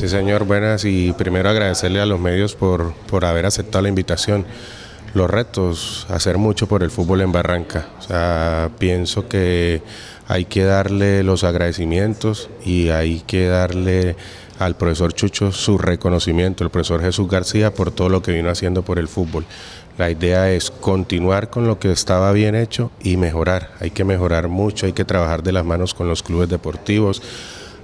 Sí, señor, buenas y primero agradecerle a los medios por, por haber aceptado la invitación. Los retos, hacer mucho por el fútbol en Barranca. O sea, pienso que hay que darle los agradecimientos y hay que darle al profesor Chucho su reconocimiento, el profesor Jesús García, por todo lo que vino haciendo por el fútbol. La idea es continuar con lo que estaba bien hecho y mejorar. Hay que mejorar mucho, hay que trabajar de las manos con los clubes deportivos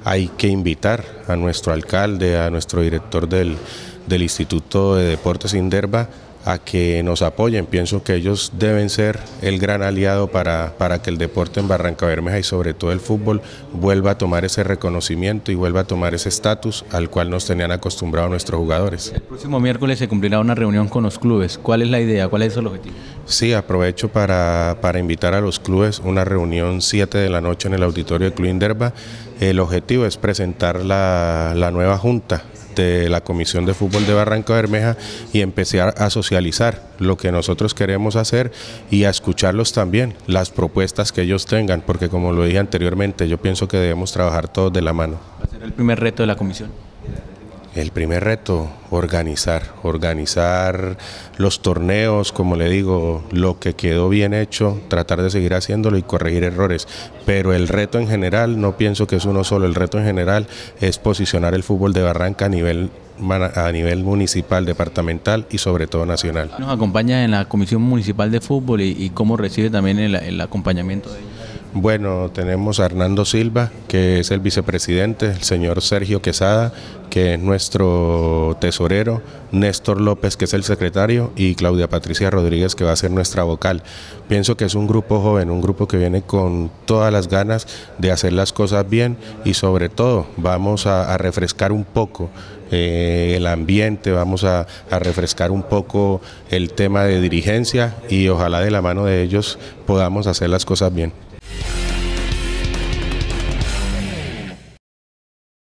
hay que invitar a nuestro alcalde, a nuestro director del, Instituto de Deportes Inderva, a que nos apoyen. Pienso que ellos deben ser el gran aliado para, para, que el deporte en Barranca Bermeja y sobre todo el fútbol vuelva a tomar ese reconocimiento y vuelva a tomar ese estatus al cual nos tenían acostumbrados nuestros jugadores. El próximo miércoles se cumplirá una reunión con los clubes. ¿Cuál es la idea? ¿Cuál es el objetivo? Sí, aprovecho para, invitar a los clubes una reunión 7 de la noche en el auditorio de Club Inderva. El objetivo es presentar la, la nueva junta de la Comisión de Fútbol de Barranca Bermeja y empezar a socializar lo que nosotros queremos hacer y a escucharlos también, las propuestas que ellos tengan, porque como lo dije anteriormente, yo pienso que debemos trabajar todos de la mano. ¿Va a ser el primer reto de la comisión? El primer reto, organizar, organizar los torneos, como le digo, lo que quedó bien hecho, tratar de seguir haciéndolo y corregir errores. Pero el reto en general, no pienso que es uno solo, el reto en general es posicionar el fútbol de Barranca a nivel a nivel municipal, departamental y sobre todo nacional. Nos acompaña en la Comisión Municipal de Fútbol y, cómo recibe también el, el acompañamiento de ellos. Bueno, tenemos a Hernando Silva, que es el vicepresidente, el señor Sergio Quesada, que es nuestro tesorero, Néstor López, que es el secretario, y Claudia Patricia Rodríguez, que va a ser nuestra vocal. Pienso que es un grupo joven, un grupo que viene con todas las ganas de hacer las cosas bien y sobre todo vamos a, refrescar un poco eh, el ambiente, vamos a, refrescar un poco el tema de dirigencia y ojalá de la mano de ellos podamos hacer las cosas bien.